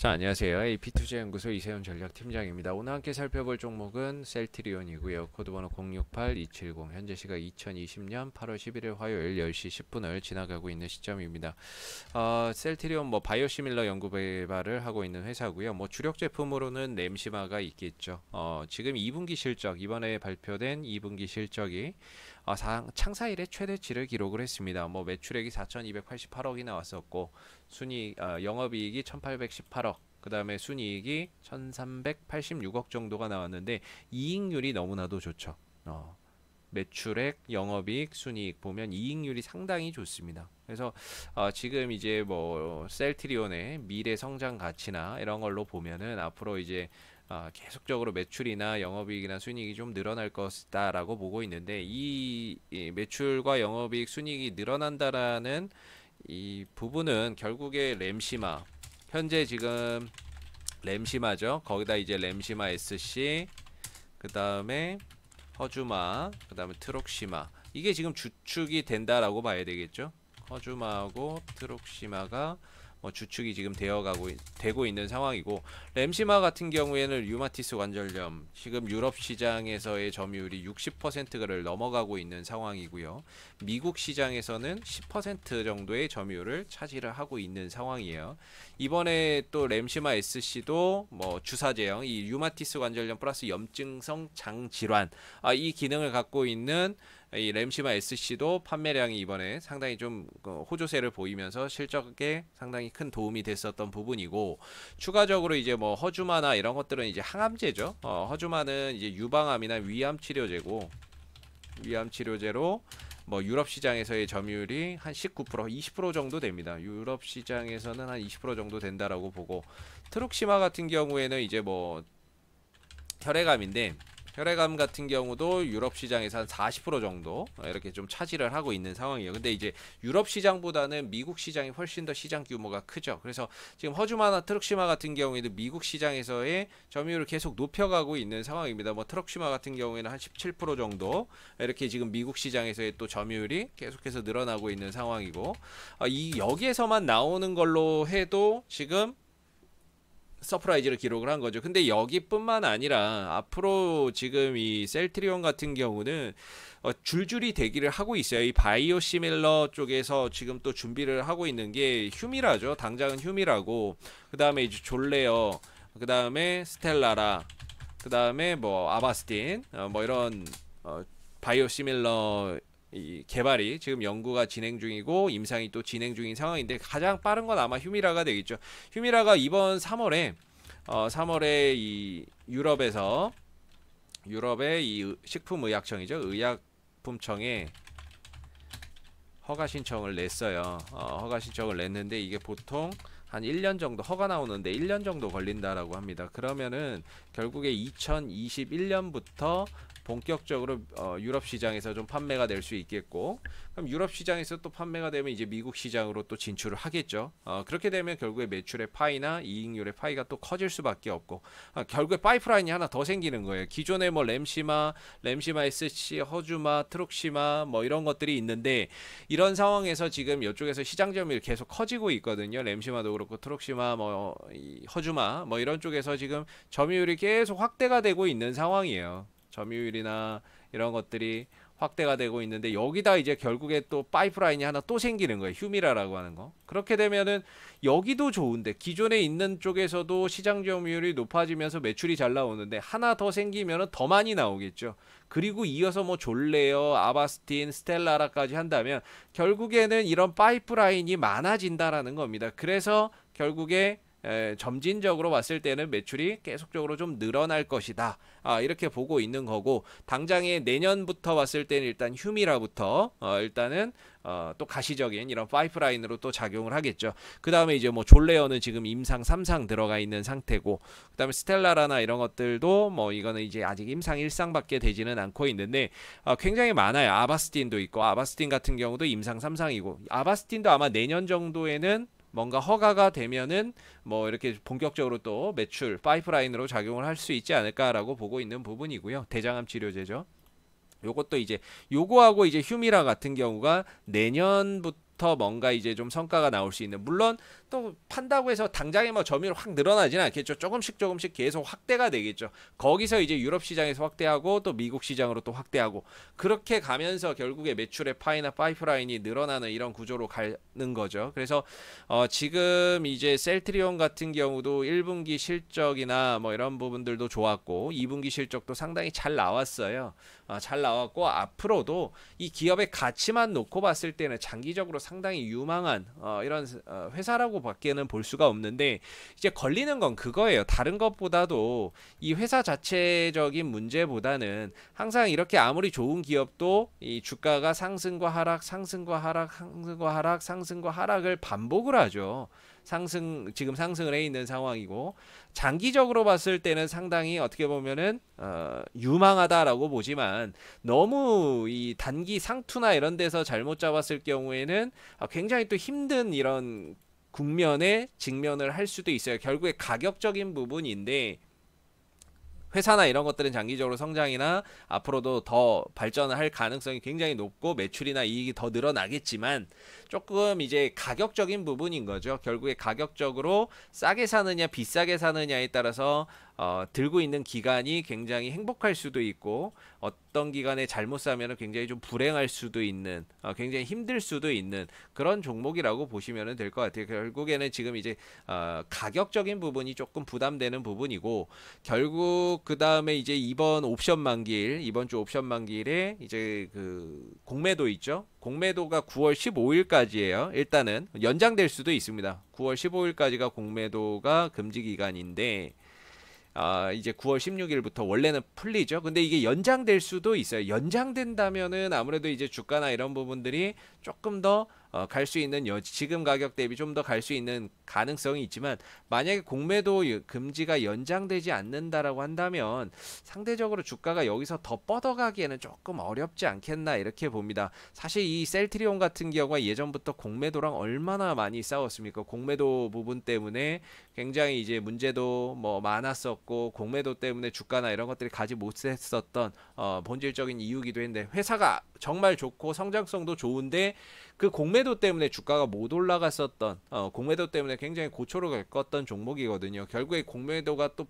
자 안녕하세요. AP투자연구소 이세훈 전략팀장입니다. 오늘 함께 살펴볼 종목은 셀트리온이고요. 코드번호 068270 현재 시각 2020년 8월 11일 화요일 10시 10분을 지나가고 있는 시점입니다. 어, 셀트리온 뭐 바이오시밀러 연구 개발을 하고 있는 회사고요. 뭐 주력 제품으로는 램시마가 있겠죠. 어, 지금 2분기 실적 이번에 발표된 2분기 실적이 어, 상, 창사일의 최대치를 기록을 했습니다. 뭐 매출액이 4,288억이 나왔었고 순이 어, 영업이익이 1,818억 그 다음에 순이익이 1386억 정도가 나왔는데 이익률이 너무나도 좋죠. 어, 매출액, 영업이익, 순이익 보면 이익률이 상당히 좋습니다. 그래서 어, 지금 이제 뭐 셀트리온의 미래 성장 가치나 이런 걸로 보면은 앞으로 이제 어, 계속적으로 매출이나 영업이익이나 순이익이 좀 늘어날 것이다라고 보고 있는데 이, 이 매출과 영업이익, 순이익이 늘어난다라는 이 부분은 결국에 램시마 현재 지금 램시마죠. 거기다 이제 램시마 SC 그 다음에 허주마 그 다음에 트록시마 이게 지금 주축이 된다라고 봐야 되겠죠. 허주마하고 트록시마가 뭐 주축이 지금 되어가고 되고 있는 상황이고 램시마 같은 경우에는 류마티스 관절염 지금 유럽 시장에서의 점유율이 60%를 넘어가고 있는 상황이고요. 미국 시장에서는 10% 정도의 점유율을 차지를 하고 있는 상황이에요. 이번에 또 램시마 SC도 뭐 주사 제형 이 류마티스 관절염 플러스 염증성 장 질환 아, 이 기능을 갖고 있는 이 램시바 SC도 판매량이 이번에 상당히 좀 그 호조세를 보이면서 실적에 상당히 큰 도움이 됐었던 부분이고 추가적으로 이제 뭐 허주마나 이런 것들은 이제 항암제죠. 어, 허주마는 이제 유방암이나 위암 치료제고 위암 치료제로 뭐 유럽 시장에서의 점유율이 한 19%, 20% 정도 됩니다. 유럽 시장에서는 한 20% 정도 된다라고 보고 트룩시마 같은 경우에는 이제 뭐 혈액암인데 혈액암 같은 경우도 유럽 시장에서 한 40% 정도 이렇게 좀 차지를 하고 있는 상황이에요. 근데 이제 유럽 시장보다는 미국 시장이 훨씬 더 시장 규모가 크죠. 그래서 지금 허주마나 트럭시마 같은 경우에도 미국 시장에서의 점유율을 계속 높여가고 있는 상황입니다. 뭐 트럭시마 같은 경우에는 한 17% 정도 이렇게 지금 미국 시장에서의 또 점유율이 계속해서 늘어나고 있는 상황이고 아, 이 여기에서만 나오는 걸로 해도 지금 서프라이즈를 기록을 한 거죠. 근데 여기뿐만 아니라 앞으로 지금 이 셀트리온 같은 경우는 어, 줄줄이 대기를 하고 있어요. 이 바이오 시밀러 쪽에서 지금 또 준비를 하고 있는 게 휴미라죠. 당장은 휴미라고. 그 다음에 이제 졸레어. 그 다음에 스텔라라. 그 다음에 뭐 아바스틴. 어, 뭐 이런 어, 바이오 시밀러 이 개발이 지금 연구가 진행 중이고 임상이 또 진행 중인 상황인데 가장 빠른 건 아마 휴미라가 되겠죠. 휴미라가 이번 3월에 어 3월에 이 유럽에서 유럽의 이 식품의약청이죠. 의약품청에 허가 신청을 냈어요. 어 허가 신청을 냈는데 이게 보통 한 1년 정도 허가 나오는데 1년 정도 걸린다라고 합니다. 그러면은 결국에 2021년부터 본격적으로 어, 유럽 시장에서 좀 판매가 될 수 있겠고 그럼 유럽 시장에서 또 판매가 되면 이제 미국 시장으로 또 진출을 하겠죠 어, 그렇게 되면 결국에 매출의 파이나 이익률의 파이가 또 커질 수밖에 없고 아, 결국에 파이프라인이 하나 더 생기는 거예요 기존에 뭐 램시마 램시마 SC 허주마 트룩시마 뭐 이런 것들이 있는데 이런 상황에서 지금 이쪽에서 시장 점유율이 계속 커지고 있거든요 램시마도 그렇고 트룩시마 뭐 허주마 뭐 이런 쪽에서 지금 점유율이 계속 확대가 되고 있는 상황이에요 점유율이나 이런 것들이 확대가 되고 있는데 여기다 이제 결국에 또 파이프라인이 하나 또 생기는 거예요. 휴미라라고 하는 거. 그렇게 되면은 여기도 좋은데 기존에 있는 쪽에서도 시장 점유율이 높아지면서 매출이 잘 나오는데 하나 더 생기면은 더 많이 나오겠죠. 그리고 이어서 뭐 졸레어, 아바스틴, 스텔라라까지 한다면 결국에는 이런 파이프라인이 많아진다라는 겁니다. 그래서 결국에 에, 점진적으로 봤을 때는 매출이 계속적으로 좀 늘어날 것이다. 아, 이렇게 보고 있는 거고 당장에 내년부터 봤을 때는 일단 휴미라부터 어, 일단은 어, 또 가시적인 이런 파이프라인으로 또 작용을 하겠죠. 그 다음에 이제 뭐 졸레어는 지금 임상 3상 들어가 있는 상태고, 그 다음에 스텔라라나 이런 것들도 뭐 이거는 이제 아직 임상 1상밖에 되지는 않고 있는데, 어, 굉장히 많아요. 아바스틴도 있고, 아바스틴 같은 경우도 임상 3상이고, 아바스틴도 아마 내년 정도에는 뭔가 허가가 되면은 뭐 이렇게 본격적으로 또 매출 파이프라인으로 작용을 할 수 있지 않을까라고 보고 있는 부분이고요. 대장암 치료제죠. 요것도 이제 요거하고 이제 휴미라 같은 경우가 내년부터 때부터 뭔가 이제 좀 성과가 나올 수 있는 물론 또 판다고 해서 당장에 뭐 점유율 확 늘어나지는 않겠죠. 조금씩 조금씩 계속 확대가 되겠죠. 거기서 이제 유럽 시장에서 확대하고 또 미국 시장으로 또 확대하고 그렇게 가면서 결국에 매출의 파이나 파이프라인이 늘어나는 이런 구조로 가는 거죠. 그래서 어 지금 이제 셀트리온 같은 경우도 1분기 실적이나 뭐 이런 부분들도 좋았고 2분기 실적도 상당히 잘 나왔어요. 아, 잘 나왔고 앞으로도 이 기업의 가치만 놓고 봤을 때는 장기적으로 상당히 유망한 어, 이런 어, 회사라고밖에는 볼 수가 없는데 이제 걸리는 건 그거예요. 다른 것보다도 이 회사 자체적인 문제보다는 항상 이렇게 아무리 좋은 기업도 이 주가가 상승과 하락, 상승과 하락, 상승과 하락, 상승과 하락을 반복을 하죠. 상승 지금 상승을 해 있는 상황이고 장기적으로 봤을 때는 상당히 어떻게 보면은 어, 유망하다라고 보지만 너무 이 단기 상투나 이런 데서 잘못 잡았을 경우에는 아, 굉장히 또 힘든 이런 국면에 직면을 할 수도 있어요. 결국에 가격적인 부분인데 회사나 이런 것들은 장기적으로 성장이나 앞으로도 더 발전을 할 가능성이 굉장히 높고 매출이나 이익이 더 늘어나겠지만 조금 이제 가격적인 부분인 거죠. 결국에 가격적으로 싸게 사느냐 비싸게 사느냐에 따라서 어, 들고 있는 기간이 굉장히 행복할 수도 있고 어떤 기간에 잘못 사면 굉장히 좀 불행할 수도 있는 어, 굉장히 힘들 수도 있는 그런 종목이라고 보시면 될 것 같아요. 결국에는 지금 이제 어, 가격적인 부분이 조금 부담되는 부분이고 결국 그 다음에 이제 이번 옵션 만기일 이번 주 옵션 만기일에 이제 그 공매도 있죠. 공매도가 9월 15일까지예요. 일단은 연장될 수도 있습니다. 9월 15일까지가 공매도가 금지 기간인데 어, 이제 9월 16일부터 원래는 풀리죠. 근데 이게 연장될 수도 있어요. 연장된다면은 아무래도 이제 주가나 이런 부분들이 조금 더 어, 갈 수 있는 여 지금 가격 대비 좀 더 갈 수 있는 가능성이 있지만 만약에 공매도 금지가 연장되지 않는다라고 한다면 상대적으로 주가가 여기서 더 뻗어가기에는 조금 어렵지 않겠나 이렇게 봅니다. 사실 이 셀트리온 같은 경우가 예전부터 공매도랑 얼마나 많이 싸웠습니까? 공매도 부분 때문에 굉장히 이제 문제도 뭐 많았었고 공매도 때문에 주가나 이런 것들이 가지 못했었던 어, 본질적인 이유기도 했는데 회사가 정말 좋고 성장성도 좋은데 그 공매도 때문에 주가가 못 올라갔었던 어, 공매도 때문에 굉장히 고초를 겪었던 종목이거든요. 결국에 공매도가 또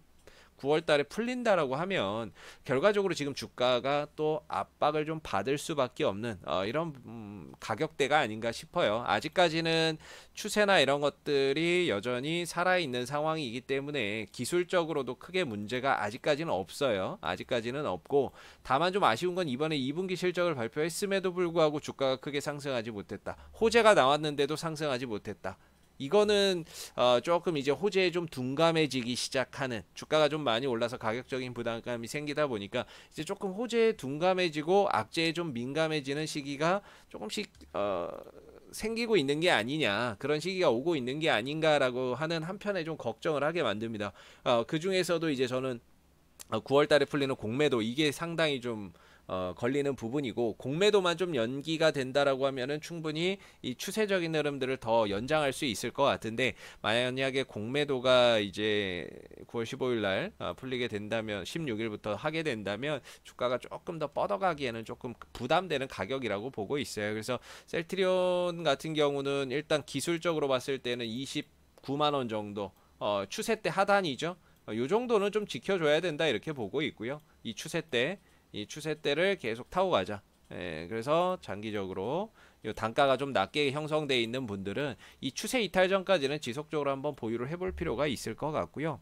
9월 달에 풀린다라고 하면 결과적으로 지금 주가가 또 압박을 좀 받을 수밖에 없는 어, 이런 음, 가격대가 아닌가 싶어요. 아직까지는 추세나 이런 것들이 여전히 살아있는 상황이기 때문에 기술적으로도 크게 문제가 아직까지는 없어요. 아직까지는 없고 다만 좀 아쉬운 건 이번에 2분기 실적을 발표했음에도 불구하고 주가가 크게 상승하지 못했다. 호재가 나왔는데도 상승하지 못했다. 이거는 어, 조금 이제 호재에 좀 둔감해지기 시작하는 주가가 좀 많이 올라서 가격적인 부담감이 생기다 보니까 이제 조금 호재에 둔감해지고 악재에 좀 민감해지는 시기가 조금씩 어, 생기고 있는 게 아니냐 그런 시기가 오고 있는 게 아닌가라고 하는 한편에 좀 걱정을 하게 만듭니다. 어, 그 중에서도 이제 저는 9월달에 어, 풀리는 공매도 이게 상당히 좀 어, 걸리는 부분이고 공매도만 좀 연기가 된다라고 하면은 충분히 이 추세적인 흐름들을 더 연장할 수 있을 것 같은데 만약에 공매도가 이제 9월 15일 날 어, 풀리게 된다면 16일부터 하게 된다면 주가가 조금 더 뻗어가기에는 조금 부담되는 가격이라고 보고 있어요. 그래서 셀트리온 같은 경우는 일단 기술적으로 봤을 때는 29만 원 정도 어, 추세 때 하단이죠. 어, 요 정도는 좀 지켜줘야 된다 이렇게 보고 있고요. 이 추세 때이 추세대를 계속 타고 가자. 예, 그래서 장기적으로 요 단가가 좀 낮게 형성되어 있는 분들은 이 추세 이탈 전까지는 지속적으로 한번 보유를 해볼 필요가 있을 것 같고요.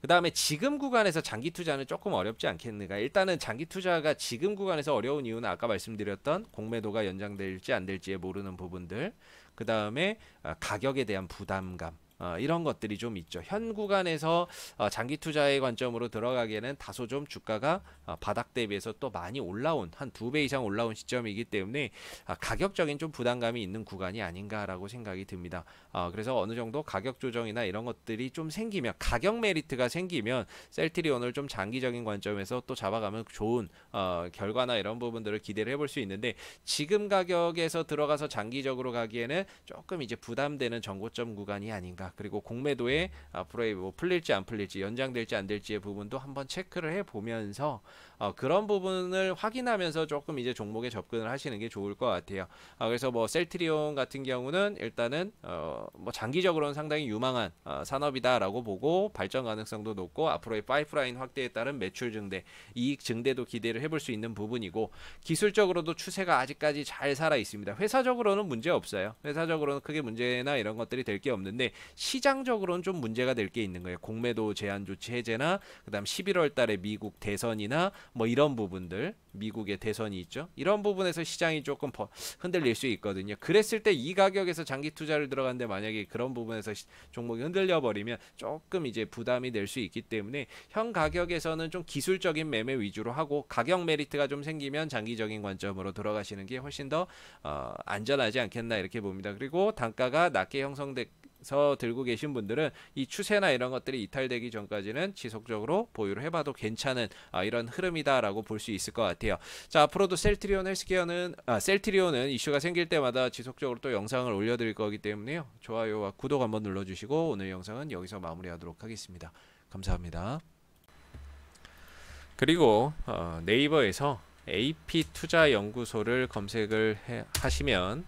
그 다음에 지금 구간에서 장기 투자는 조금 어렵지 않겠는가 일단은 장기 투자가 지금 구간에서 어려운 이유는 아까 말씀드렸던 공매도가 연장될지 안될지 모르는 부분들 그 다음에 아, 가격에 대한 부담감 어, 이런 것들이 좀 있죠. 현 구간에서 어, 장기 투자의 관점으로 들어가기에는 다소 좀 주가가 어, 바닥 대비해서 또 많이 올라온 한 두 배 이상 올라온 시점이기 때문에 아, 가격적인 좀 부담감이 있는 구간이 아닌가라고 생각이 듭니다. 어, 그래서 어느 정도 가격 조정이나 이런 것들이 좀 생기면 가격 메리트가 생기면 셀트리온을 좀 장기적인 관점에서 또 잡아가면 좋은 어, 결과나 이런 부분들을 기대를 해볼 수 있는데 지금 가격에서 들어가서 장기적으로 가기에는 조금 이제 부담되는 정고점 구간이 아닌가 그리고 공매도에 앞으로의 뭐 풀릴지 안 풀릴지 연장될지 안 될지의 부분도 한번 체크를 해 보면서 어, 그런 부분을 확인하면서 조금 이제 종목에 접근을 하시는 게 좋을 것 같아요. 아, 그래서 뭐 셀트리온 같은 경우는 일단은 어, 뭐 장기적으로는 상당히 유망한 어, 산업이다라고 보고 발전 가능성도 높고 앞으로의 파이프라인 확대에 따른 매출 증대, 이익 증대도 기대를 해볼 수 있는 부분이고 기술적으로도 추세가 아직까지 잘 살아 있습니다. 회사적으로는 문제 없어요. 회사적으로는 크게 문제나 이런 것들이 될 게 없는데 시장적으로는 좀 문제가 될 게 있는 거예요. 공매도 제한 조치 해제나 그다음 11월 달에 미국 대선이나 뭐 이런 부분들 미국의 대선이 있죠. 이런 부분에서 시장이 조금 흔들릴 수 있거든요. 그랬을 때 이 가격에서 장기 투자를 들어갔는데 만약에 그런 부분에서 종목이 흔들려 버리면 조금 이제 부담이 될 수 있기 때문에 현 가격에서는 좀 기술적인 매매 위주로 하고 가격 메리트가 좀 생기면 장기적인 관점으로 들어가시는 게 훨씬 더 어, 안전하지 않겠나 이렇게 봅니다. 그리고 단가가 낮게 형성됐 서 들고 계신 분들은 이 추세나 이런 것들이 이탈되기 전까지는 지속적으로 보유를 해봐도 괜찮은 아, 이런 흐름이다라고 볼 수 있을 것 같아요. 자 앞으로도 셀트리온 헬스케어는 아, 셀트리온은 이슈가 생길 때마다 지속적으로 또 영상을 올려드릴 거기 때문에요. 좋아요와 구독 한번 눌러주시고 오늘 영상은 여기서 마무리하도록 하겠습니다. 감사합니다. 그리고 어, 네이버에서 AP투자연구소를 검색을 해, 하시면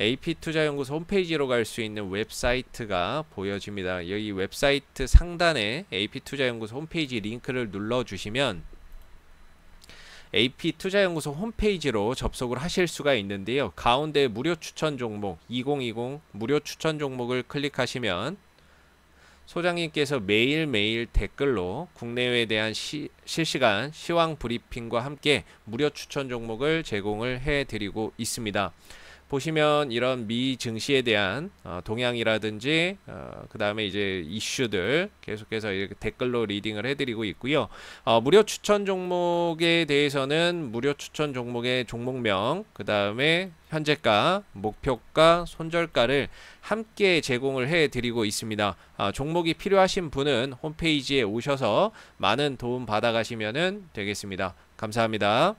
AP투자연구소 홈페이지로 갈 수 있는 웹사이트가 보여집니다. 여기 웹사이트 상단에 AP투자연구소 홈페이지 링크를 눌러주시면 AP투자연구소 홈페이지로 접속을 하실 수가 있는데요. 가운데 무료 추천 종목 2020 무료 추천 종목을 클릭하시면 소장님께서 매일매일 댓글로 국내외에 대한 시, 실시간 시황 브리핑과 함께 무료 추천 종목을 제공을 해드리고 있습니다. 보시면 이런 미 증시에 대한 어, 동향이라든지 어, 그 다음에 이제 이슈들 계속해서 이렇게 댓글로 리딩을 해드리고 있고요. 어, 무료 추천 종목에 대해서는 무료 추천 종목의 종목명 그 다음에 현재가, 목표가, 손절가를 함께 제공을 해드리고 있습니다. 아, 종목이 필요하신 분은 홈페이지에 오셔서 많은 도움 받아가시면 되겠습니다. 감사합니다.